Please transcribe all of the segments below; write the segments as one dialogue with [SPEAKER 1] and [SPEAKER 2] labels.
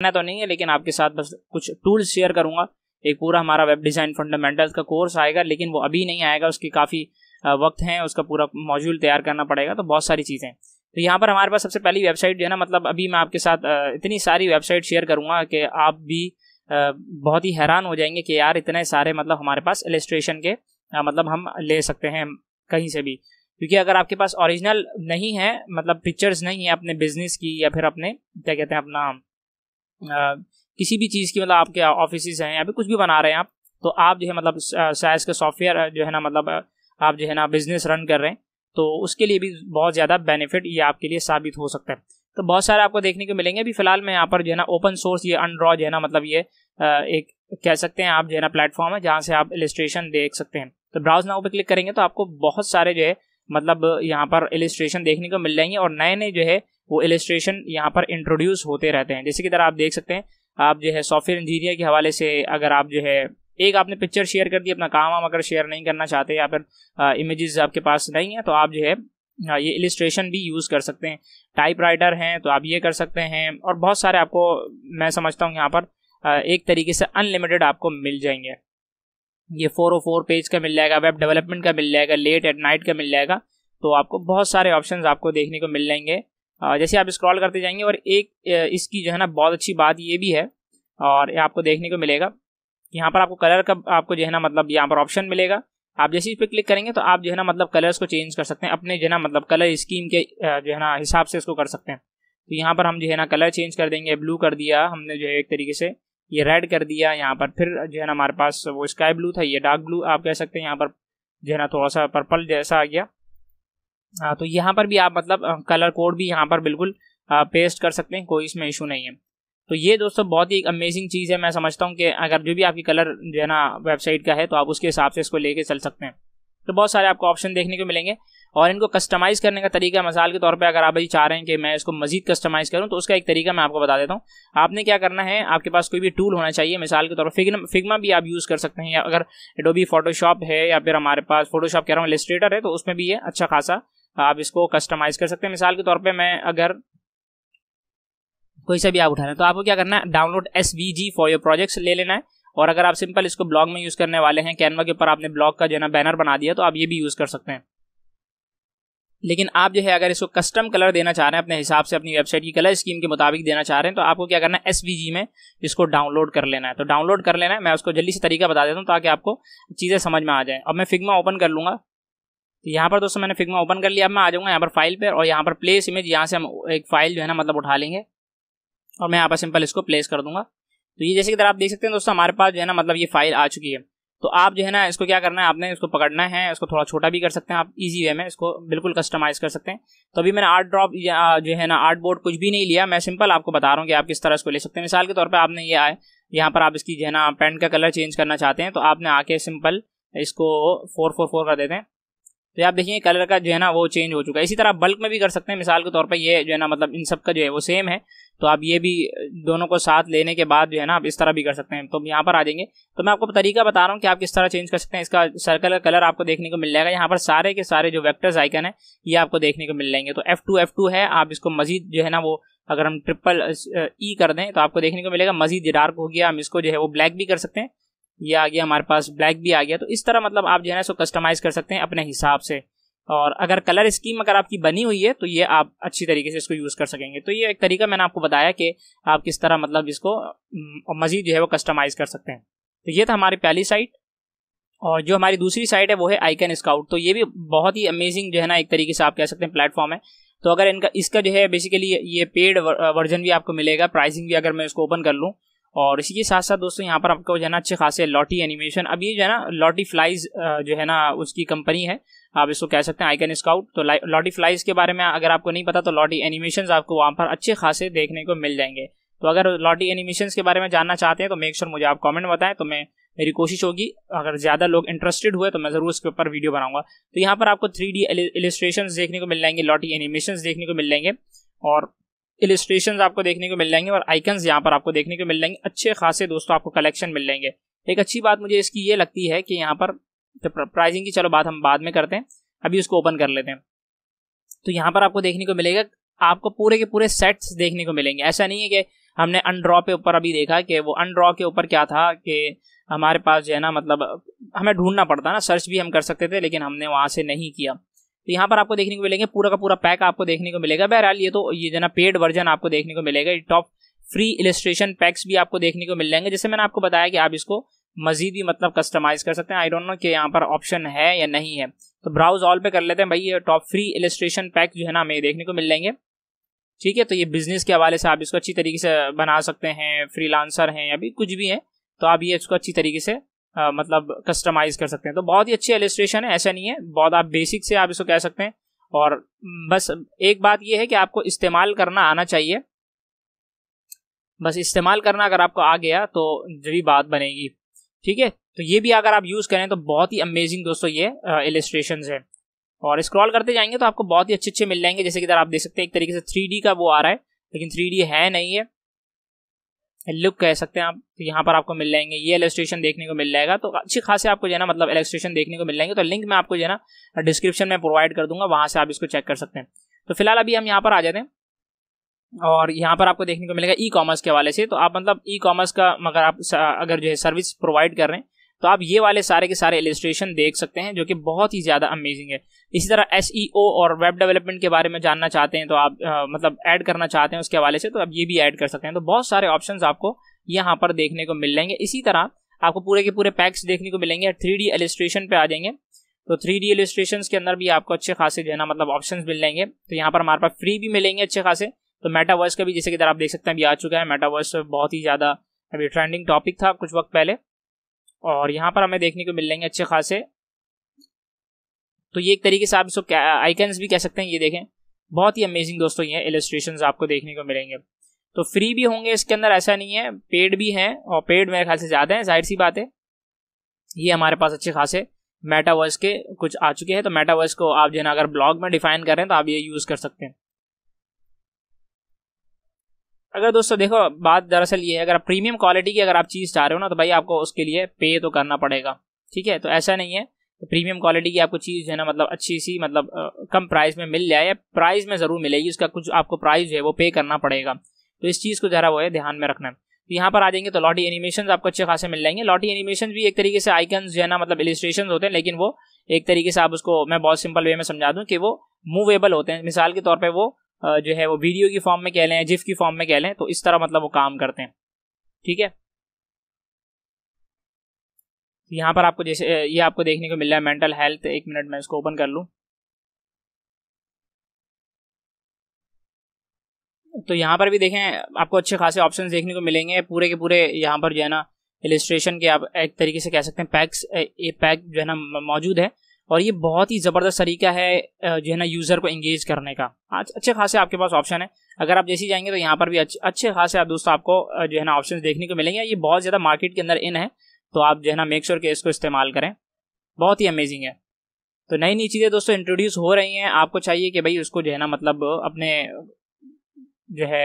[SPEAKER 1] करना तो नहीं है लेकिन आपके साथ बस कुछ टूल्स शेयर करूंगा एक पूरा हमारा वेब डिज़ाइन फंडामेंटल्स का कोर्स आएगा लेकिन वो अभी नहीं आएगा उसकी काफ़ी वक्त है उसका पूरा मॉड्यूल तैयार करना पड़ेगा तो बहुत सारी चीज़ें तो यहाँ पर हमारे पास सबसे पहली वेबसाइट जो है ना मतलब अभी मैं आपके साथ इतनी सारी वेबसाइट शेयर करूँगा कि आप भी बहुत ही हैरान हो जाएंगे कि यार इतने सारे मतलब हमारे पास एलिस्ट्रेशन के मतलब हम ले सकते हैं कहीं से भी क्योंकि अगर आपके पास ओरिजिनल नहीं है मतलब पिक्चर्स नहीं है अपने बिजनेस की या फिर अपने क्या कहते हैं अपना किसी भी चीज़ की मतलब आपके ऑफिस हैं या फिर कुछ भी बना रहे हैं आप तो आप जो है मतलब साइज का सॉफ्टवेयर जो है ना मतलब आप जो है ना बिज़नेस रन कर रहे हैं तो उसके लिए भी बहुत ज़्यादा बेनिफिट ये आपके लिए साबित हो सकता है तो बहुत सारे आपको देखने को मिलेंगे अभी फिलहाल मैं यहाँ पर जो है ना ओपन सोर्स ये अनड्रॉ जो है ना मतलब ये एक कह सकते हैं आप जो है ना प्लेटफॉर्म है जहाँ से आप इलिस्ट्रेशन देख सकते हैं तो ब्राउज नाउ पर क्लिक करेंगे तो आपको बहुत सारे जो है मतलब यहाँ पर इलिस्ट्रेशन देखने को मिल जाएंगे और नए नए जो है वो इलेस्ट्रेशन यहाँ पर इंट्रोड्यूस होते रहते हैं जैसे कि तरह आप देख सकते हैं आप जो है सॉफ्टवेयर इंजीनियर के हवाले से अगर आप जो है एक आपने पिक्चर शेयर कर दी अपना काम वाम अगर शेयर नहीं करना चाहते या फिर इमेजेस आपके पास नहीं है तो आप जो है ये इलिस्ट्रेशन भी यूज़ कर सकते हैं टाइप राइटर हैं तो आप ये कर सकते हैं और बहुत सारे आपको मैं समझता हूँ यहाँ पर एक तरीके से अनलिमिटेड आपको मिल जाएंगे ये फोर ओ फोर पेज का मिल जाएगा वेब डेवलपमेंट का मिल जाएगा लेट एट नाइट का मिल जाएगा तो आपको बहुत सारे ऑप्शंस आपको देखने को मिल जाएंगे जैसे आप स्क्रॉल करते जाएंगे और एक इसकी जो है ना बहुत अच्छी बात ये भी है और आपको देखने को मिलेगा यहाँ पर आपको कलर का आपको जो है ना मतलब यहाँ पर ऑप्शन मिलेगा आप जैसे इस पर क्लिक करेंगे तो आप जो है ना मतलब कलर्स को चेंज कर सकते हैं अपने जो है ना मतलब कलर स्कीम के जो है ना हिसाब से इसको कर सकते हैं तो यहाँ पर हम जो है ना कलर चेंज कर देंगे ब्लू कर दिया हमने जो है एक तरीके से ये रेड कर दिया यहाँ पर फिर जो है ना हमारे पास वो स्काई ब्लू था ये डार्क ब्लू आप कह सकते हैं यहाँ पर जो है ना थोड़ा सा पर्पल जैसा आ गया हाँ तो यहाँ पर भी आप मतलब कलर कोड भी यहाँ पर बिल्कुल पेस्ट कर सकते हैं कोई इसमें इशू नहीं है तो ये दोस्तों बहुत ही एक अमेजिंग चीज़ है मैं समझता हूँ कि अगर जो भी आपकी कलर जो है ना वेबसाइट का है तो आप उसके हिसाब से इसको लेके चल सकते हैं तो बहुत सारे आपको ऑप्शन देखने को मिलेंगे और इनको कस्टमाइज़ करने का तरीका मिसाल के तौर पे अगर आप ये चाह रहे हैं कि मैं इसको मजीद कस्टमाइज़ करूँ तो उसका एक तरीका मैं आपको बता देता हूँ आपने क्या करना है आपके पास कोई भी टूल होना चाहिए मिसाल के तौर पर फिग्मा फिग्मा भी आप यूज़ कर सकते हैं या अगर एडोबी फोटोशॉप है या फिर हमारे पास फोटोशॉप कह रहा हूँ लिस्ट्रेटर है तो उसमें भी ये अच्छा खासा आप इसको कस्टमाइज कर सकते हैं मिसाल के तौर पे मैं अगर कोई सा भी आप उठा रहे हैं तो आपको क्या करना है download S V G for your projects ले लेना है और अगर आप सिंपल इसको ब्लॉग में यूज़ करने वाले हैं कैनवा के ऊपर आपने ब्लॉग का जो है ना बैनर बना दिया तो आप ये भी यूज़ कर सकते हैं लेकिन आप जो है अगर इसको कस्टम कलर देना चाह रहे हैं अपने हिसाब से अपनी वेबसाइट की कलर स्कीम के मुताबिक देना चाह रहे हैं तो आपको क्या करना है एस में इसको डाउनलोड कर लेना है तो डाउनलोड कर लेना है मैं उसको जल्दी से तरीका बता देता हूँ ताकि आपको चीज़ें समझ में आ जाए अब मैं फिगमा ओपन कर लूँगा तो यहाँ पर दोस्तों मैंने फिगमा ओपन कर लिया अब मैं आ जाऊँगा यहाँ पर फाइल पर और यहाँ पर प्लेस इमेज यहाँ से हम एक फाइल जो है ना मतलब उठा लेंगे और मैं यहाँ पर सिंपल इसको प्लेस कर दूंगा तो ये जैसे कि आप देख सकते हैं दोस्तों हमारे पास जो है ना मतलब ये फाइल आ चुकी है तो आप जो है ना इसको क्या करना है आपने इसको पकड़ना है इसको थोड़ा छोटा भी कर सकते हैं आप इजी वे में इसको बिल्कुल कस्टमाइज कर सकते हैं तो अभी मैंने आर्ट ड्रॉप या जो है ना आर्ट बोर्ड कुछ भी नहीं लिया मैं सिंपल आपको बता रहा हूँ कि आप किस तरह इसको ले सकते हैं मिसाल के तौर पर आपने ये आए यहाँ पर आप इसकी जो है ना पेंट का कलर चेंज करना चाहते हैं तो आपने आके सिंपल इसको फोर फोर फोर कर देते हैं तो आप देखिए कलर का जो है ना वो चेंज हो चुका है इसी तरह बल्क में भी कर सकते हैं मिसाल के तौर पर ये जो है ना मतलब इन सब का जो है वो सेम है तो आप ये भी दोनों को साथ लेने के बाद जो है ना आप इस तरह भी कर सकते हैं तो यहाँ पर आ जाएंगे तो मैं आपको तरीका बता रहा हूँ कि आप किस तरह चेंज कर सकते हैं इसका सर्कल का कलर आपको देखने को मिल जाएगा यहाँ पर सारे के सारे जो वैक्टर्स आइकन है ये आपको देखने को मिल जाएंगे तो एफ टू एफ टू है आप इसको मजीद जो है ना वो अगर हम ट्रिपल ई e कर दें तो आपको देखने को मिलेगा मजीद डार्क हो गया हम इसको जो है वो ब्लैक भी कर सकते हैं ये आ गया हमारे पास ब्लैक भी आ गया तो इस तरह मतलब आप जो है ना इसको कस्टमाइज़ कर सकते हैं अपने हिसाब से और अगर कलर स्कीम अगर आपकी बनी हुई है तो ये आप अच्छी तरीके से इसको यूज़ कर सकेंगे तो ये एक तरीका मैंने आपको बताया कि आप किस तरह मतलब इसको मज़ीद जो है वो कस्टमाइज़ कर सकते हैं तो ये था हमारी पहली साइट और जो हमारी दूसरी साइट है वो है आइकन स्काउट तो ये भी बहुत ही अमेजिंग जो है ना एक तरीके से आप कह सकते हैं प्लेटफॉर्म है तो अगर इनका इसका जो है बेसिकली ये पेड वर्जन भी आपको मिलेगा प्राइसिंग भी अगर मैं इसको ओपन कर लूँ और इसी के साथ साथ दोस्तों यहाँ पर आपको जो है ना अच्छे खासे लॉटी एनिमेशन अब ये जो है ना लॉटी फ्लाइज जो है ना उसकी कंपनी है आप इसको कह सकते हैं आइकन स्काउट तो लॉटी फ्लाइज के बारे में अगर आपको नहीं पता तो लॉटी एनिमेशन आपको वहाँ पर अच्छे खासे देखने को मिल जाएंगे तो अगर लॉटी एनिमेशन के बारे में जानना चाहते हैं तो मेक श्योर मुझे आप कॉमेंट बताएं तो मैं मेरी कोशिश होगी अगर ज़्यादा लोग इंटरेस्टेड हुए तो मैं ज़रूर उसके ऊपर वीडियो बनाऊंगा तो यहाँ पर आपको थ्री डी इलिस्ट्रेशन देखने को मिल जाएंगे लॉटी एनिमेशन देखने को मिल जाएंगे और इलिस्ट्रेशन आपको देखने को मिल जाएंगे और आइकन्स यहाँ पर आपको देखने को मिल जाएंगे अच्छे खासे दोस्तों आपको कलेक्शन मिल जाएंगे एक अच्छी बात मुझे इसकी ये लगती है कि यहाँ पर तो प्राइसिंग की चलो बात हम बाद में करते हैं अभी उसको ओपन कर लेते हैं तो यहाँ पर आपको देखने को मिलेगा आपको पूरे के पूरे सेट्स देखने को मिलेंगे ऐसा नहीं है कि हमने अनड्रॉ पे ऊपर अभी देखा कि वो अनड्रॉ के ऊपर क्या था कि हमारे पास जो है ना मतलब हमें ढूंढना पड़ता ना सर्च भी हम कर सकते थे लेकिन हमने वहाँ से नहीं किया तो यहाँ पर आपको देखने को मिलेंगे पूरा का पूरा पैक आपको देखने को मिलेगा बहरहाल ये तो ये जना पेड वर्जन आपको देखने को मिलेगा टॉप फ्री इलिस्ट्रेशन पैक्स भी आपको देखने को मिल जाएंगे जैसे मैंने आपको बताया कि आप इसको मजीद भी मतलब कस्टमाइज कर सकते हैं आई डोंट नो कि यहाँ पर ऑप्शन है या नहीं है तो ब्राउज ऑल पे कर लेते हैं भाई ये टॉप फ्री इलिस्ट्रेशन पैक जो है ना हमें देखने को मिल जाएंगे ठीक है तो ये बिजनेस के हवाले से आप इसको अच्छी तरीके से बना सकते हैं लांसर हैं या भी कुछ भी है तो आप ये इसको अच्छी तरीके से आ, मतलब कस्टमाइज कर सकते हैं तो बहुत ही अच्छी एलिस्ट्रेशन है ऐसा नहीं है बहुत आप बेसिक से आप इसको कह सकते हैं और बस एक बात यह है कि आपको इस्तेमाल करना आना चाहिए बस इस्तेमाल करना अगर आपको आ गया तो जब बात बनेगी ठीक है तो ये भी अगर आप यूज़ करें तो बहुत ही अमेजिंग दोस्तों ये एलिस्ट्रेशन है और स्क्रॉल करते जाएंगे तो आपको बहुत ही अच्छे अच्छे मिल जाएंगे जैसे कि आप देख सकते हैं एक तरीके से थ्री का वो आ रहा है लेकिन थ्री है नहीं है लुक कह सकते हैं आप तो यहाँ पर आपको मिल जाएंगे ये एलेस्ट्रेशन देखने को मिल जाएगा तो अच्छी खासी आपको जो है ना मतलब एलेस्ट्रेशन देखने को मिल जाएंगे तो लिंक मैं आपको जो है ना डिस्क्रिप्शन में प्रोवाइड कर दूंगा वहाँ से आप इसको चेक कर सकते हैं तो फिलहाल अभी हम यहाँ पर आ जाते हैं और यहाँ पर आपको देखने को मिलेगा ई कॉमर्स के हवाले से तो आप मतलब ई कॉमर्स का मगर आप अगर जो है सर्विस प्रोवाइड कर रहे हैं तो आप ये वाले सारे के सारे इलिस्ट्रेशन देख सकते हैं जो कि बहुत ही ज़्यादा अमेजिंग है इसी तरह एस e और वेब डेवलपमेंट के बारे में जानना चाहते हैं तो आप आ, मतलब ऐड करना चाहते हैं उसके हवाले से तो आप ये भी ऐड कर सकते हैं तो बहुत सारे ऑप्शन आपको यहाँ पर देखने को मिल जाएंगे इसी तरह आपको पूरे के पूरे पैक्स देखने को मिलेंगे थ्री डी एलिस्ट्रेशन पे आ जाएंगे तो थ्री डी एलिस्ट्रेशन के अंदर भी आपको अच्छे खासे जो है ना मतलब ऑप्शन मिल जाएंगे तो यहाँ पर हमारे पास फ्री भी मिलेंगे अच्छे खासे तो मेटावर्स का भी जैसे कि आप देख सकते हैं अभी आ चुका है मेटावर्स बहुत ही ज़्यादा अभी ट्रेंडिंग टॉपिक था कुछ वक्त पहले और यहाँ पर हमें देखने को मिल जाएंगे अच्छे खासे तो ये एक तरीके से आप इसको तो आइकन्स भी कह सकते हैं ये देखें बहुत ही अमेजिंग दोस्तों ये इलेस्ट्रेशन आपको देखने को मिलेंगे तो फ्री भी होंगे इसके अंदर ऐसा नहीं है पेड भी हैं और पेड मेरे ख्याल से ज़्यादा हैं जाहिर सी बात है ये हमारे पास अच्छे खासे मेटावर्स के कुछ आ चुके हैं तो मेटावर्स को आप जो है अगर ब्लॉग में डिफाइन करें तो आप ये यूज़ कर सकते हैं अगर दोस्तों देखो बात दरअसल ये है अगर आप प्रीमियम क्वालिटी की अगर आप चीज़ चाह रहे हो ना तो भाई आपको उसके लिए पे तो करना पड़ेगा ठीक है तो ऐसा नहीं है तो प्रीमियम क्वालिटी की आपको चीज़ जो है ना मतलब अच्छी सी मतलब कम प्राइस में मिल जाए प्राइस में ज़रूर मिलेगी उसका कुछ आपको प्राइस जो है वो पे करना पड़ेगा तो इस चीज़ को ज़रा वो है ध्यान में रखना तो यहाँ पर आ जाएंगे तो लॉटी एनिमेशन आपको अच्छे खासे मिल जाएंगे लॉटी एनिमेशन भी एक तरीके से आइकन जो है ना मतलब इलिस्ट्रेशन होते हैं लेकिन वो एक तरीके से आप उसको मैं बहुत सिंपल वे में समझा दूँ कि वो मूवेबल होते हैं मिसाल के तौर पर वो जो है वो वीडियो की फॉर्म में कह लें जिफ की फॉर्म में कह लें तो इस तरह मतलब वो काम करते हैं ठीक है यहां पर आपको जैसे ये आपको देखने को मिल रहा है मेंटल हेल्थ एक मिनट मैं इसको ओपन कर लू तो यहां पर भी देखें आपको अच्छे खासे ऑप्शन देखने को मिलेंगे पूरे के पूरे यहां पर जो है ना इलिस्ट्रेशन के आप एक तरीके से कह सकते हैं पैक्स ए पैक जो है ना मौजूद है और ये बहुत ही ज़बरदस्त तरीका है जो है ना यूज़र को इंगेज करने का हाँ, अच्छे खासे आपके पास ऑप्शन है अगर आप जैसे ही जाएंगे तो यहाँ पर भी अच्छे खासे आप दोस्तों आपको जो है ना ऑप्शन देखने को मिलेंगे ये बहुत ज़्यादा मार्केट के अंदर इन है तो आप जो है ना मेक श्योर के इसको इस्तेमाल करें बहुत ही अमेजिंग है तो नई नई चीज़ें दोस्तों इंट्रोड्यूस हो रही हैं आपको चाहिए कि भाई उसको जो है ना मतलब अपने जो है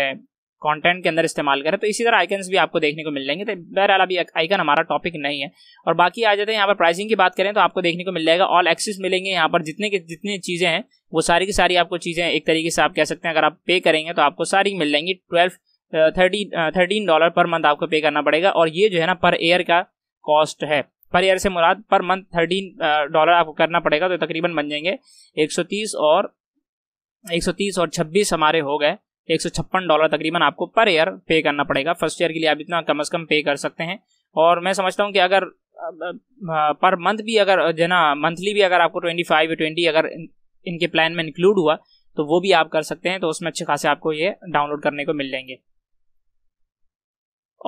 [SPEAKER 1] कंटेंट के अंदर इस्तेमाल करें तो इसी तरह आइकन्स भी आपको देखने को मिल जाएंगे तो बहरहाल अभी आइकन हमारा टॉपिक नहीं है और बाकी आ जाते हैं यहाँ पर प्राइसिंग की बात करें तो आपको देखने को मिल जाएगा ऑल एक्सेस मिलेंगे यहाँ पर जितने के जितनी चीज़ें हैं वो सारी की सारी आपको चीज़ें एक तरीके से आप कह सकते हैं अगर आप पे करेंगे तो आपको सारी मिल जाएंगी twelve thirty thirteen dollar per month आपको पे करना पड़ेगा और ये जो है ना पर ईयर का कॉस्ट है पर ईयर से मुराद पर मंथ थर्टीन डॉलर आपको करना पड़ेगा तो तकरीबन बन जाएंगे तीस और 130 और 26 हमारे हो गए एक डॉलर तकरीबन आपको पर ईयर पे करना पड़ेगा फर्स्ट ईयर के लिए आप इतना कम अज़ कम पे कर सकते हैं और मैं समझता हूँ कि अगर हाँ, पर मंथ भी अगर जना मंथली भी अगर आपको ट्वेंटी फाइव या ट्वेंटी अगर इनके प्लान में इंक्लूड हुआ तो वो भी आप कर सकते हैं तो उसमें अच्छे खासे आपको ये डाउनलोड करने को मिल जाएंगे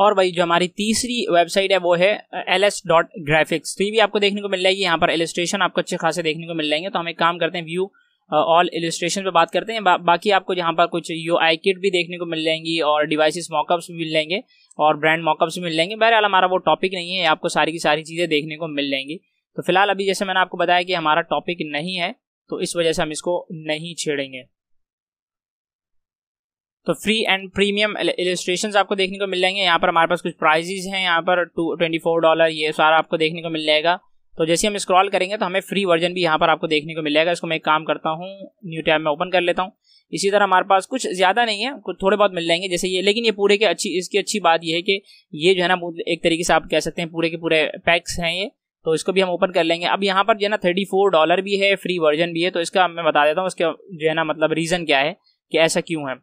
[SPEAKER 1] और भाई जो हमारी तीसरी वेबसाइट है वो है एल एस डॉट ग्राफिक्स तो ये भी आपको देखने को मिल जाएगी यहाँ पर एलिस्ट्रेशन आपको अच्छे खासे देखने को मिल जाएंगे तो हम एक काम करते हैं व्यू ऑल इलिस्ट्रेशन पे बात करते हैं बा, बाकी आपको यहाँ पर कुछ यू आई किट भी देखने को मिल जाएंगी और डिवाइसेस मॉकअप्स भी मिल जाएंगे और ब्रांड मॉकअप्स मिल जाएंगे बहरहाल हमारा वो टॉपिक नहीं है आपको सारी की सारी चीज़ें देखने को मिल जाएंगी तो फिलहाल अभी जैसे मैंने आपको बताया कि हमारा टॉपिक नहीं है तो इस वजह से हम इसको नहीं छेड़ेंगे तो फ्री एंड प्रीमियम इलिस्ट्रेशन आपको देखने को मिल जाएंगे यहाँ पर हमारे पास कुछ प्राइजेज हैं यहाँ पर टू ट्वेंटी फोर डॉलर ये सारा आपको देखने को मिल जाएगा तो जैसे हम स्क्रॉल करेंगे तो हमें फ्री वर्जन भी यहाँ पर आपको देखने को मिलेगा इसको मैं एक काम करता हूँ न्यू टैब में ओपन कर लेता हूँ इसी तरह हमारे पास कुछ ज़्यादा नहीं है कुछ थोड़े बहुत मिल जाएंगे जैसे ये लेकिन ये पूरे के अच्छी इसकी अच्छी बात ये है कि ये जो है ना एक तरीके से आप कह सकते हैं पूरे के पूरे पैक्स हैं ये तो इसको भी हम ओपन कर लेंगे अब यहाँ पर जो है ना थर्टी फोर डॉलर भी है फ्री वर्जन भी है तो इसका मैं बता देता हूँ उसका जो है ना मतलब रीज़न क्या है कि ऐसा क्यों है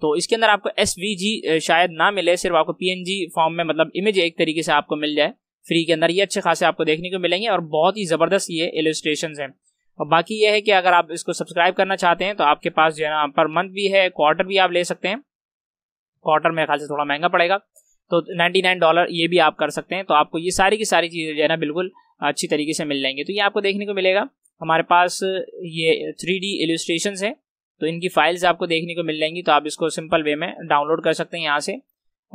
[SPEAKER 1] तो इसके अंदर आपको एस शायद ना मिले सिर्फ आपको पी फॉर्म में मतलब इमेज एक तरीके से आपको मिल जाए फ्री के अंदर ये अच्छे खासे आपको देखने को मिलेंगे और बहुत ही ज़बरदस्त ये एलिस्ट्रेशन हैं और बाकी ये है कि अगर आप इसको सब्सक्राइब करना चाहते हैं तो आपके पास जो है ना पर मंथ भी है क्वार्टर भी आप ले सकते हैं क्वार्टर में ख्याल से थोड़ा महंगा पड़ेगा तो नाइन डॉलर ये भी आप कर सकते हैं तो आपको ये सारी की सारी चीज़ें जो है ना बिल्कुल अच्छी तरीके से मिल जाएंगी तो ये आपको देखने को मिलेगा हमारे पास ये थ्री डी एलिस्ट्रेशन हैं तो इनकी फाइल्स आपको देखने को मिल जाएंगी तो आप इसको सिंपल वे में डाउनलोड कर सकते हैं यहाँ से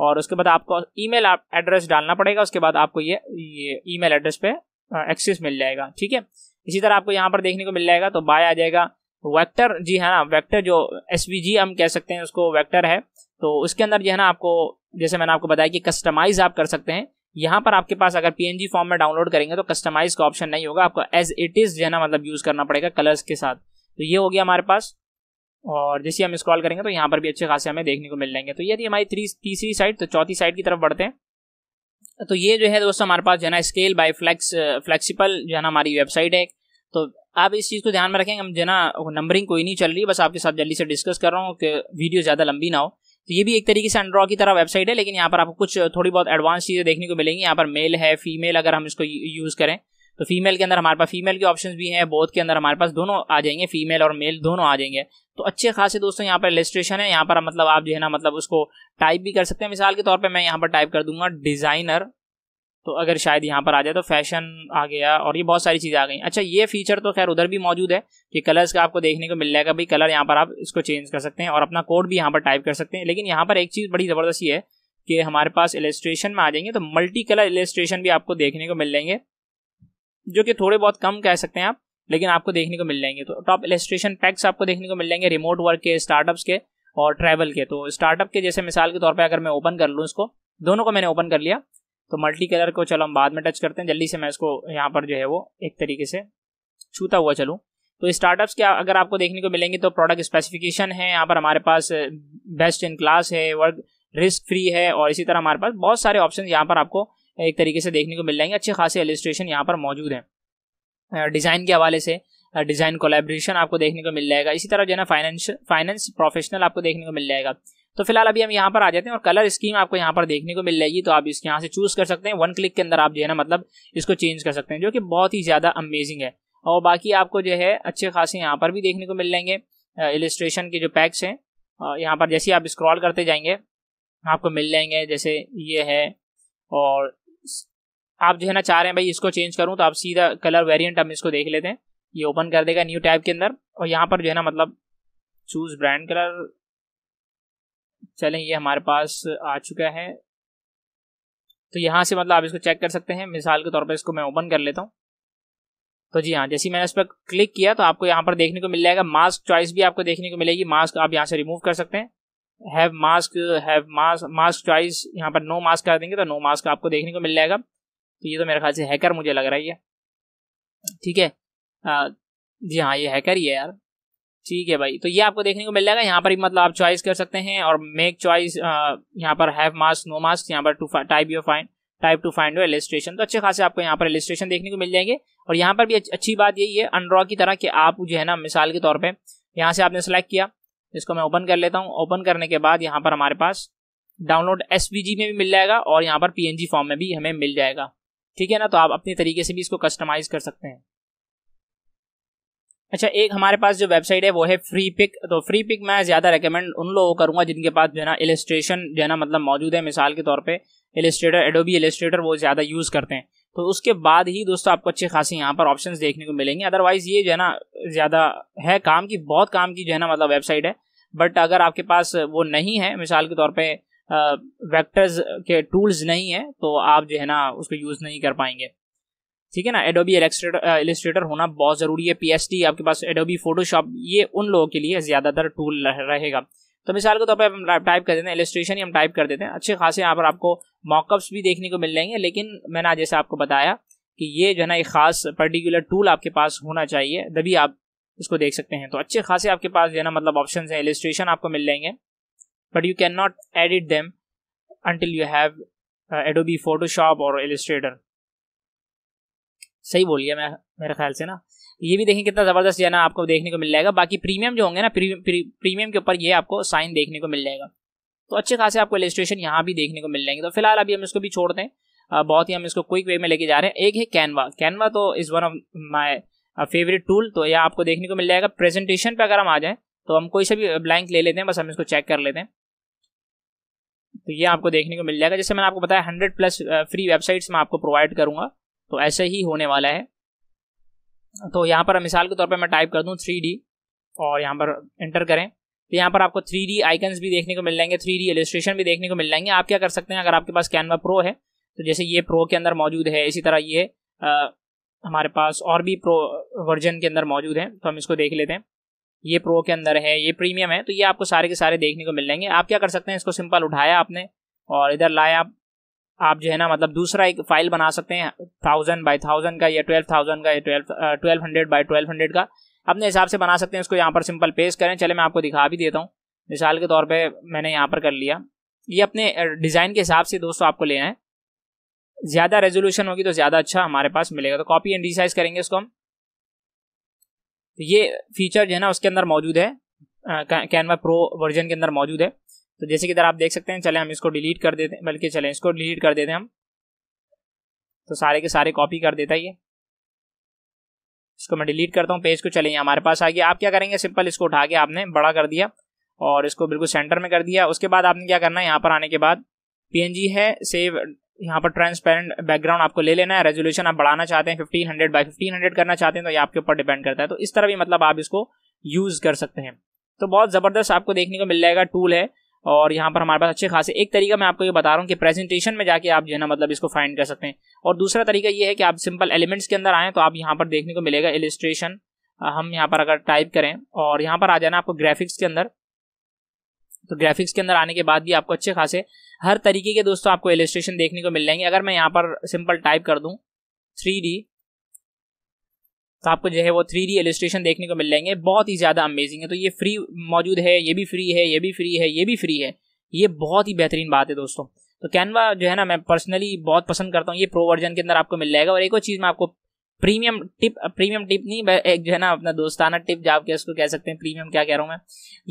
[SPEAKER 1] और उसके बाद आपको ईमेल आप एड्रेस डालना पड़ेगा उसके बाद आपको ये ये ईमेल एड्रेस पे एक्सेस मिल जाएगा ठीक है इसी तरह आपको यहाँ पर देखने को मिल जाएगा तो बाय आ जाएगा वेक्टर जी है ना वेक्टर जो एस हम कह सकते हैं उसको वैक्टर है तो उसके अंदर जो है ना आपको जैसे मैंने आपको बताया कि कस्टमाइज आप कर सकते हैं यहाँ पर आपके पास अगर पी फॉर्म में डाउनलोड करेंगे तो कस्टमाइज का ऑप्शन नहीं होगा आपको एज इट इज़ जो है ना मतलब यूज़ करना पड़ेगा कलर्स के साथ तो ये हो गया हमारे पास और जैसे हम स्क्रॉल करेंगे तो यहाँ पर भी अच्छे खासे हमें देखने को मिल जाएंगे तो ये थी हमारी तीसरी साइड तो चौथी साइड की तरफ बढ़ते हैं तो ये जो है दोस्तों हमारे पास जो है ना स्केल बाय फ्लेक्स फ्लेक्सिबल जो है ना हमारी वेबसाइट है तो आप इस चीज़ को ध्यान में रखेंगे हम जो ना नंबरिंग कोई नहीं चल रही बस आपके साथ जल्दी से डिस्कस कर रहा हूँ कि वीडियो ज़्यादा लंबी ना हो तो ये भी एक तरीके से अंड्रॉ की तरह वेबसाइट है लेकिन यहाँ पर आपको कुछ थोड़ी बहुत एडवांस चीज़ें देखने को मिलेंगी यहाँ पर मेल है फीमेल अगर हम इसको यूज़ करें तो फीमेल के अंदर हमारे पास फीमेल के ऑप्शन भी हैं बोथ के अंदर हमारे पास दोनों आ जाएंगे फीमेल और मेल दोनों आ जाएंगे तो अच्छे खासे दोस्तों यहाँ पर इलेस्ट्रेशन है यहाँ पर मतलब आप जो है ना मतलब उसको टाइप भी कर सकते हैं मिसाल के तौर पर मैं यहाँ पर टाइप कर दूंगा डिज़ाइनर तो अगर शायद यहाँ पर आ जाए तो फैशन आ गया और ये बहुत सारी चीज़ें आ गई अच्छा ये फीचर तो खैर उधर भी मौजूद है कि कलर्स का आपको देखने को मिल जाएगा भाई कलर यहाँ पर आप इसको चेंज कर सकते हैं और अपना कोड भी यहाँ पर टाइप कर सकते हैं लेकिन यहाँ पर एक चीज़ बड़ी जबरदस्ती है कि हमारे पास इलेस्ट्रेशन में आ जाएंगे तो मल्टी कलर इलेस्ट्रेशन भी आपको देखने को मिल जाएंगे जो कि थोड़े बहुत कम कह सकते हैं आप लेकिन आपको देखने को मिल जाएंगे तो टॉप इलेस्ट्रेशन पैक्स आपको देखने को मिल जाएंगे रिमोट वर्क के स्टार्टअप्स के और ट्रैवल के तो स्टार्टअप के जैसे मिसाल के तौर पर अगर मैं ओपन कर लूँ इसको दोनों को मैंने ओपन कर लिया तो मल्टी कलर को चलो हम बाद में टच करते हैं जल्दी से मैं इसको यहाँ पर जो है वो एक तरीके से छूता हुआ चलूँ तो स्टार्टअप्स के अगर आपको देखने को मिलेंगे तो प्रोडक्ट स्पेसिफिकेशन है यहाँ पर हमारे पास बेस्ट इन क्लास है वर्क रिस्क फ्री है और इसी तरह हमारे पास बहुत सारे ऑप्शन यहाँ पर आपको एक तरीके से देखने को मिल जाएंगे अच्छे खासे एलिस्ट्रेशन यहाँ पर मौजूद हैं डिज़ाइन के हवाले से डिज़ाइन कोलेब्रेशन आपको देखने को मिल जाएगा इसी तरह जो है ना फाइनेंस फाइनेंस प्रोफेशनल आपको देखने को मिल जाएगा तो फिलहाल अभी हम यहाँ पर आ जाते हैं और कलर स्कीम आपको यहाँ पर देखने को मिल जाएगी तो आप इसके यहाँ से चूज़ कर सकते हैं वन क्लिक के अंदर आप जो है ना मतलब इसको चेंज कर सकते हैं जो कि बहुत ही ज़्यादा अमेजिंग है और बाकी आपको जो है अच्छे खासे यहाँ पर भी देखने को मिल जाएंगे इलिस्ट्रेशन के जो पैक्स हैं यहाँ पर जैसे आप स्क्रॉल करते जाएंगे आपको मिल जाएंगे जैसे ये है और आप जो है ना चाह रहे हैं भाई इसको चेंज करूँ तो आप सीधा कलर वेरियंट हम इसको देख लेते हैं ये ओपन कर देगा न्यू टैब के अंदर और यहाँ पर जो है ना मतलब चूज ब्रांड कलर चलें ये हमारे पास आ चुका है तो यहाँ से मतलब आप इसको चेक कर सकते हैं मिसाल के तौर पर इसको मैं ओपन कर लेता हूँ तो जी हाँ जैसे मैंने इस पर क्लिक किया तो आपको यहाँ पर देखने को मिल जाएगा मास्क चॉइस भी आपको देखने को मिलेगी मास्क आप यहाँ से रिमूव कर सकते हैं have mask have mask mask choice यहाँ पर नो मास्क कर देंगे तो नो मास्क आपको देखने को मिल जाएगा तो ये तो मेरे ख्याल से हैकर मुझे लग रहा है ये ठीक है जी हाँ ये हैकर ही है यार ठीक है भाई तो ये आपको देखने को मिल जाएगा यहाँ पर ही मतलब आप चॉइस कर सकते हैं और मेक चॉइस यहाँ पर हैव मास्क नो मास्क यहाँ पर to type your fine type to find illustration तो अच्छे खासे आपको यहाँ पर एलिस्ट्रेशन देखने को मिल जाएंगे और यहाँ पर भी अच्छी बात यही है अनड्रॉ की तरह कि आप जो है ना मिसाल के तौर पर यहाँ से आपने सेलेक्ट किया इसको मैं ओपन कर लेता हूँ ओपन करने के बाद यहाँ पर हमारे पास डाउनलोड एस में भी मिल जाएगा और यहाँ पर पी फॉर्म में भी हमें मिल जाएगा ठीक है ना तो आप अपने तरीके से भी इसको कस्टमाइज कर सकते हैं अच्छा एक हमारे पास जो वेबसाइट है वो है फ्री पिक तो फ्री पिक मैं ज़्यादा रेकमेंड उन लोगों को करूँगा जिनके पास जो है ना इलेस्ट्रेशन जो है ना मतलब मौजूद है मिसाल के तौर पे इलेस्ट्रेटर एडोबी एलिस्ट्रेटर वो ज़्यादा यूज़ करते हैं तो उसके बाद ही दोस्तों आपको अच्छे खासे यहाँ पर ऑप्शन देखने को मिलेंगे अदरवाइज़ ये जो है ना ज़्यादा है काम की बहुत काम की जो है ना मतलब वेबसाइट है बट अगर आपके पास वो नहीं है मिसाल के तौर पर वेक्टर्स के टूल्स नहीं है तो आप जो है ना उसको यूज़ नहीं कर पाएंगे ठीक है ना एडोबी एलिस्ट्रेटर होना बहुत ज़रूरी है पी आपके पास एडोबी फोटोशॉप ये उन लोगों के लिए ज़्यादातर टूल रहेगा तो मिसाल के तौर पर हम टाइप कर देते हैं एलिस्ट्रेशन ही हम टाइप कर देते हैं अच्छे खासे यहाँ पर आपको मॉकअप्स भी देखने को मिल जाएंगे लेकिन मैंने जैसे आपको बताया कि ये जो है ना एक ख़ास पर्टिकुलर टूल आपके पास होना चाहिए तभी आप इसको देख सकते हैं तो अच्छे खासे आपके पास जो है ना मतलब ऑप्शन हैं एलिस्ट्रेशन आपको मिल जाएंगे but you cannot edit them until you have uh, Adobe Photoshop और Illustrator सही बोल गया मैं मेरे ख्याल से ना ये भी देखें कितना ज़बरदस्त जाना आपको देखने को मिल जाएगा बाकी प्रीमियम जो होंगे ना प्री, प्री, प्रीमियम के ऊपर ये आपको साइन देखने को मिल जाएगा तो अच्छे खासे आपको इलेस्ट्रेशन यहाँ भी देखने को मिल जाएंगे तो फिलहाल अभी हम इसको भी छोड़ते हैं आ, बहुत ही हम इसको क्विक वे में लेके जा रहे हैं एक है कैनवा कैनवा तो is one of my favourite tool तो यह आपको देखने को मिल जाएगा प्रेजेंटेशन पर अगर हम आ जाएँ तो हम कोई सा भी ब्लैंक ले लेते हैं बस हम इसको चेक कर लेते हैं तो ये आपको देखने को मिल जाएगा जैसे मैंने आपको बताया हंड्रेड प्लस फ्री वेबसाइट्स मैं आपको प्रोवाइड करूँगा तो ऐसे ही होने वाला है तो यहाँ पर मिसाल के तौर पर मैं टाइप कर दूँ थ्री और यहाँ पर इंटर करें तो यहाँ पर आपको थ्री डी आइकन्स भी देखने को मिल जाएंगे थ्री डी भी देखने को मिल जाएंगे आप क्या कर सकते हैं अगर आपके पास कैनवा प्रो है तो जैसे ये प्रो के अंदर मौजूद है इसी तरह ये आ, हमारे पास और भी प्रो वर्जन के अंदर मौजूद है तो हम इसको देख लेते हैं ये प्रो के अंदर है ये प्रीमियम है तो ये आपको सारे के सारे देखने को मिल जाएंगे आप क्या कर सकते हैं इसको सिंपल उठाया आपने और इधर लाया आप जो है ना मतलब दूसरा एक फाइल बना सकते हैं थाउजेंड बाई थाउजेंड का या ट्वेल्व थाउजेंड का या twelve twelve hundred by twelve hundred का अपने हिसाब से बना सकते हैं इसको यहाँ पर सिंपल पेश करें चले मैं आपको दिखा भी देता हूँ मिसाल के तौर पर मैंने यहाँ पर कर लिया ये अपने डिज़ाइन के हिसाब से दोस्तों आपको ले आए ज़्यादा रेजोल्यूशन होगी तो ज़्यादा अच्छा हमारे पास मिलेगा तो कॉपी एंड डिसाइज करेंगे इसको हम तो ये फीचर जो है ना उसके अंदर मौजूद है कैनवा प्रो वर्जन के अंदर मौजूद है तो जैसे कि इधर आप देख सकते हैं चले हम इसको डिलीट कर देते हैं बल्कि चले इसको डिलीट कर देते हैं हम तो सारे के सारे कॉपी कर देता है ये इसको मैं डिलीट करता हूँ पेज को चले हमारे पास आ गया आप क्या करेंगे सिंपल इसको उठा के आपने बड़ा कर दिया और इसको बिल्कुल सेंटर में कर दिया उसके बाद आपने क्या करना है यहाँ पर आने के बाद पी है सेव यहाँ पर ट्रांसपेरेंट बैकग्राउंड आपको ले लेना है रेजोल्यूशन आप बढ़ाना चाहते हैं हंड्रेड बाई फिफ्टीन हंड्रेड करना चाहते हैं तो ये आपके ऊपर डिपेंड करता है तो इस तरह भी मतलब आप इसको यूज़ कर सकते हैं तो बहुत ज़बरदस्त आपको देखने को मिल जाएगा टूल है और यहाँ पर हमारे पास अच्छे खासे एक तरीका मैं आपको ये बता रहा हूँ कि प्रेजेंटेशन में जाके आप जो है ना मतलब इसको फाइंड कर सकते हैं और दूसरा तरीका ये है कि आप सिंपल एलिमेंट्स के अंदर आएँ तो आप यहाँ पर देखने को मिलेगा इलिस्ट्रेशन हम यहाँ पर अगर टाइप करें और यहाँ पर आ जाना आपको ग्राफिक्स के अंदर तो ग्राफिक्स के अंदर आने के बाद भी आपको अच्छे खासे हर तरीके के दोस्तों आपको इलेस्ट्रेशन देखने को मिल जाएंगे अगर मैं यहाँ पर सिंपल टाइप कर दूँ थ्री तो आपको जो है वो थ्री डी इलेस्ट्रेशन देखने को मिल जाएंगे बहुत ही ज़्यादा अमेजिंग है तो ये फ्री मौजूद है ये भी फ्री है ये भी फ्री है ये भी फ्री है ये बहुत ही बेहतरीन बात है दोस्तों तो कैनवा जो है ना मैं पर्सनली बहुत पसंद करता हूँ ये प्रो वर्जन के अंदर आपको मिल जाएगा और एक और चीज़ मैं आपको प्रीमियम टिप प्रीमियम टिप नहीं एक जो है ना अपना दोस्ताना टिप जो आपके कह उसको कह सकते हैं प्रीमियम क्या कह रहा हूँ मैं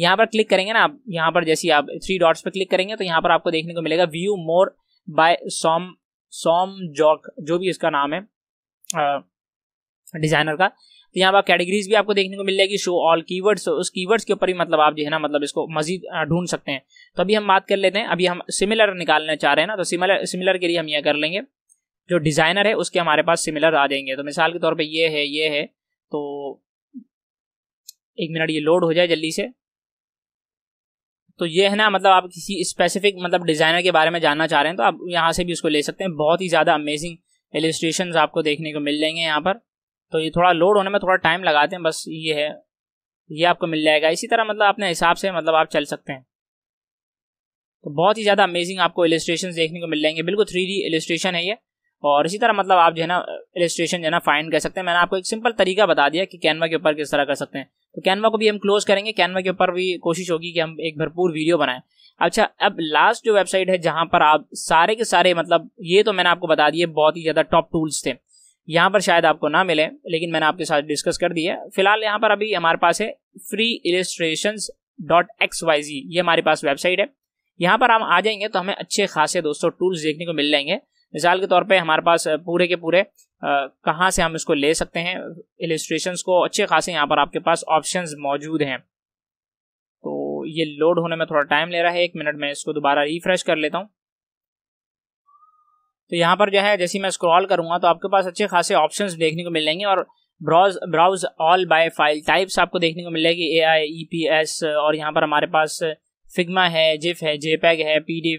[SPEAKER 1] यहाँ पर क्लिक करेंगे ना आप यहाँ पर जैसे आप थ्री डॉट्स पर क्लिक करेंगे तो यहाँ पर आपको देखने को मिलेगा व्यू मोर बाय सोम सोम जॉक जो भी इसका नाम है डिजाइनर का तो यहाँ पर कैटेगरीज भी आपको देखने को मिल जाएगी शो ऑल कीवर्ड्स उस कीवर्ड्स के ऊपर ही मतलब आप जो है ना मतलब इसको मजीद ढूंढ सकते हैं तो अभी हम बात कर लेते हैं अभी हम सिमिलर निकालना चाह रहे हैं ना तो सिमिलर सिमिलर के लिए हम यह कर लेंगे जो डिज़ाइनर है उसके हमारे पास सिमिलर आ जाएंगे तो मिसाल के तौर पे ये है ये है तो एक मिनट ये लोड हो जाए जल्दी से तो ये है ना मतलब आप किसी स्पेसिफिक मतलब डिज़ाइनर के बारे में जानना चाह रहे हैं तो आप यहाँ से भी उसको ले सकते हैं बहुत ही ज़्यादा अमेजिंग एलिस्ट्रेशन आपको देखने को मिल जाएंगे यहाँ पर तो ये थोड़ा लोड होने में थोड़ा टाइम लगाते हैं बस ये है ये आपको मिल जाएगा इसी तरह मतलब अपने हिसाब से मतलब आप चल सकते हैं तो बहुत ही ज़्यादा अमेजिंग आपको इलिस्ट्रेशन देखने को मिल जाएंगे बिल्कुल थ्री डी है ये और इसी तरह मतलब आप जो है ना रजिस्ट्रेशन जो है ना फाइंड कर सकते हैं मैंने आपको एक सिंपल तरीका बता दिया कि कैनवा के ऊपर किस तरह कर सकते हैं तो कैनवा को भी हम क्लोज करेंगे कैनवा के ऊपर भी कोशिश होगी कि हम एक भरपूर वीडियो बनाएं अच्छा अब लास्ट जो वेबसाइट है जहाँ पर आप सारे के सारे मतलब ये तो मैंने आपको बता दिए बहुत ही ज़्यादा टॉप टूल्स थे यहाँ पर शायद आपको ना मिले लेकिन मैंने आपके साथ डिस्कस कर दिया फिलहाल यहाँ पर अभी हमारे पास है free illustration dot X Y Z ये हमारे पास वेबसाइट है यहाँ पर हम आ जाएंगे तो हमें अच्छे खासे दोस्तों टूल्स देखने को मिल जाएंगे मिसाल के तौर पे हमारे पास पूरे के पूरे कहाँ से हम इसको ले सकते हैं इलेस्ट्रेशन को अच्छे खासे यहाँ पर आपके पास ऑप्शन मौजूद हैं तो ये लोड होने में थोड़ा टाइम ले रहा है एक मिनट में इसको दोबारा रिफ्रेश कर लेता हूँ तो यहाँ पर जो है जैसे मैं स्क्रॉल करूंगा तो आपके पास अच्छे खासे ऑप्शंस देखने को मिल जाएंगे और browse browse all by file types आपको देखने को मिल जाएगी ए आई ई पी एस और यहाँ पर हमारे पास फिगमा है जिफ है जेपैग e है पी डी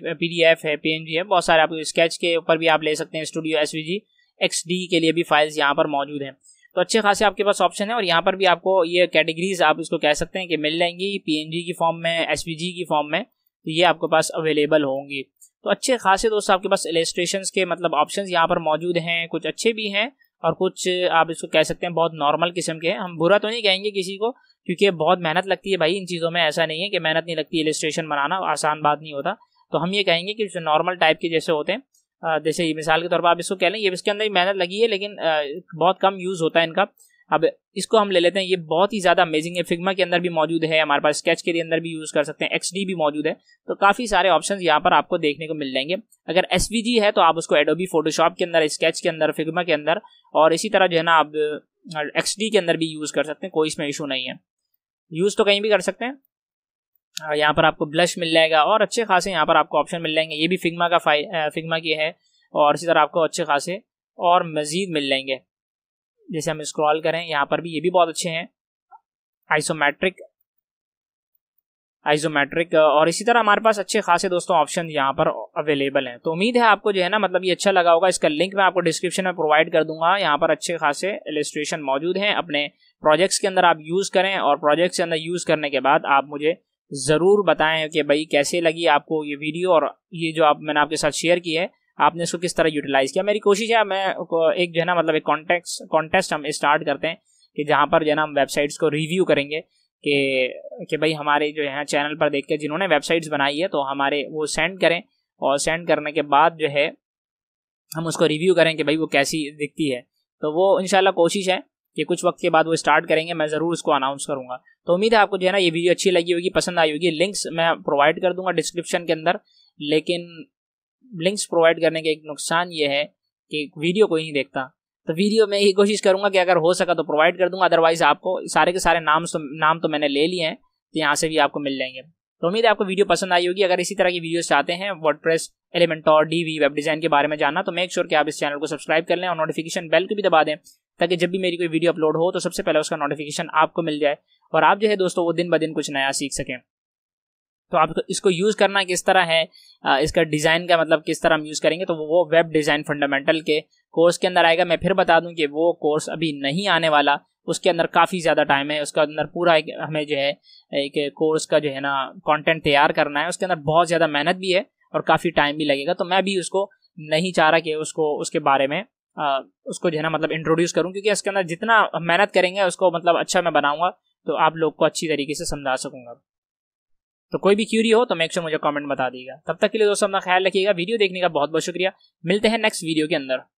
[SPEAKER 1] है पी है बहुत सारे आप स्केच के ऊपर भी आप ले सकते हैं स्टूडियो एस वी के लिए भी फाइल्स यहाँ पर मौजूद हैं तो अच्छे खासे आपके पास ऑप्शन है और यहाँ पर भी आपको ये कैटेगरीज आप इसको कह सकते हैं कि मिल जाएंगी पी की फॉर्म में एस की फॉर्म में तो ये आपके पास अवेलेबल होंगी तो अच्छे खासे दोस्तों आपके पास इलेस्ट्रेशन के मतलब ऑप्शन यहाँ पर मौजूद हैं कुछ अच्छे भी हैं और कुछ आप इसको कह सकते हैं बहुत नॉर्मल किस्म के हैं हम बुरा तो नहीं कहेंगे किसी को क्योंकि बहुत मेहनत लगती है भाई इन चीज़ों में ऐसा नहीं है कि मेहनत नहीं लगती इलिस्ट्रेशन बनाना आसान बात नहीं होता तो हम ये कहेंगे कि जो नॉर्मल टाइप के जैसे होते हैं जैसे मिसाल के तौर पर आप इसको कह लें ये इसके अंदर ही मेहनत लगी है लेकिन बहुत कम यूज़ होता है इनका अब इसको हम ले लेते हैं ये बहुत ही ज़्यादा अमेजिंग है फिग्मा के अंदर भी मौजूद है हमारे पास स्केच के अंदर भी यूज़ कर सकते हैं एक्स भी मौजूद है तो काफ़ी सारे ऑप्शन यहाँ पर आपको देखने को मिल जाएंगे अगर एस है तो आप उसको एडोबी फोटोशॉप के अंदर स्केच के अंदर फिग्मा के अंदर और इसी तरह जो है ना आप एक्स के अंदर भी यूज़ कर सकते हैं कोई इसमें इशू नहीं है यूज़ तो कहीं भी कर सकते हैं यहाँ पर आपको ब्लश मिल जाएगा और अच्छे खासे यहाँ पर आपको ऑप्शन मिल जाएंगे ये भी फिग्मा का फाइ फिग्मा की है और इसी तरह आपको अच्छे खासे और मज़ीद मिल जाएंगे जैसे हम स्क्रॉल करें यहाँ पर भी ये भी बहुत अच्छे हैं आइसोमेट्रिक आइजोमेट्रिक और इसी तरह हमारे पास अच्छे खासे दोस्तों ऑप्शन यहाँ पर अवेलेबल हैं तो उम्मीद है आपको जो है ना मतलब ये अच्छा लगा होगा इसका लिंक मैं आपको डिस्क्रिप्शन में प्रोवाइड कर दूंगा यहाँ पर अच्छे खासे एलिस्ट्रेशन मौजूद हैं अपने प्रोजेक्ट्स के अंदर आप यूज़ करें और प्रोजेक्ट्स के अंदर यूज़ करने के बाद आप मुझे ज़रूर बताएं कि भाई कैसे लगी आपको ये वीडियो और ये जो आप मैंने आपके साथ शेयर की है आपने इसको किस तरह यूटिलाइज़ किया मेरी कोशिश है मैं एक जो है ना मतलब एक कॉन्टेक्स कॉन्टेस्ट हम स्टार्ट करते हैं कि जहाँ पर जो है ना हम वेबसाइट्स को रिव्यू करेंगे कि कि भाई हमारे जो है चैनल पर देख के जिन्होंने वेबसाइट्स बनाई है तो हमारे वो सेंड करें और सेंड करने के बाद जो है हम उसको रिव्यू करें कि भाई वो कैसी दिखती है तो वो इनशाला कोशिश है कि कुछ वक्त के बाद वो स्टार्ट करेंगे मैं ज़रूर उसको अनाउंस करूँगा तो उम्मीद है आपको जो है ना ये वीडियो अच्छी लगी होगी पसंद आई होगी लिंक्स मैं प्रोवाइड कर दूंगा डिस्क्रिप्शन के अंदर लेकिन लिंक्स प्रोवाइड करने का एक नुकसान ये है कि वीडियो कोई नहीं देखता तो वीडियो में यही कोशिश करूंगा कि अगर हो सका तो प्रोवाइड कर दूंगा अदरवाइज आपको सारे के सारे नाम तो नाम तो मैंने ले लिए हैं तो यहाँ से भी आपको मिल जाएंगे तो उम्मीद है आपको वीडियो पसंद आई होगी अगर इसी तरह की वीडियोस चाहते हैं वर्ड प्रेस एलिमेंट और डीवी वेब डिज़ाइन के बारे में जानना तो मेक श्योर sure कि आप इस चैनल को सब्सक्राइब कर लें और नोटिफिकेशन बेल को भी दबा दें ताकि जब भी मेरी कोई वीडियो अपलोड हो तो सबसे पहले उसका नोटिफिकेशन आपको मिल जाए और आप जो है दोस्तों वो दिन ब दिन कुछ नया सीख सकें तो आपको इसको यूज़ करना किस तरह है इसका डिज़ाइन का मतलब किस तरह हम यूज़ करेंगे तो वो वेब डिज़ाइन फंडामेंटल के कोर्स के अंदर आएगा मैं फिर बता दूं कि वो कोर्स अभी नहीं आने वाला उसके अंदर काफ़ी ज़्यादा टाइम है उसके अंदर पूरा एक हमें जो है एक कोर्स का जो है ना कंटेंट तैयार करना है उसके अंदर बहुत ज़्यादा मेहनत भी है और काफ़ी टाइम भी लगेगा तो मैं भी उसको नहीं चाह रहा कि उसको उसके बारे में आ, उसको जो है ना मतलब इंट्रोड्यूस करूँ क्योंकि इसके अंदर जितना मेहनत करेंगे उसको मतलब अच्छा मैं बनाऊँगा तो आप लोग को अच्छी तरीके से समझा सकूँगा तो कोई भी क्यूरी हो तो मेक मुझे कॉमेंट बता देगा तब तक के लिए दोस्तों अपना ख्याल रखिएगा वीडियो देखने का बहुत बहुत शुक्रिया मिलते हैं नेक्स्ट वीडियो के अंदर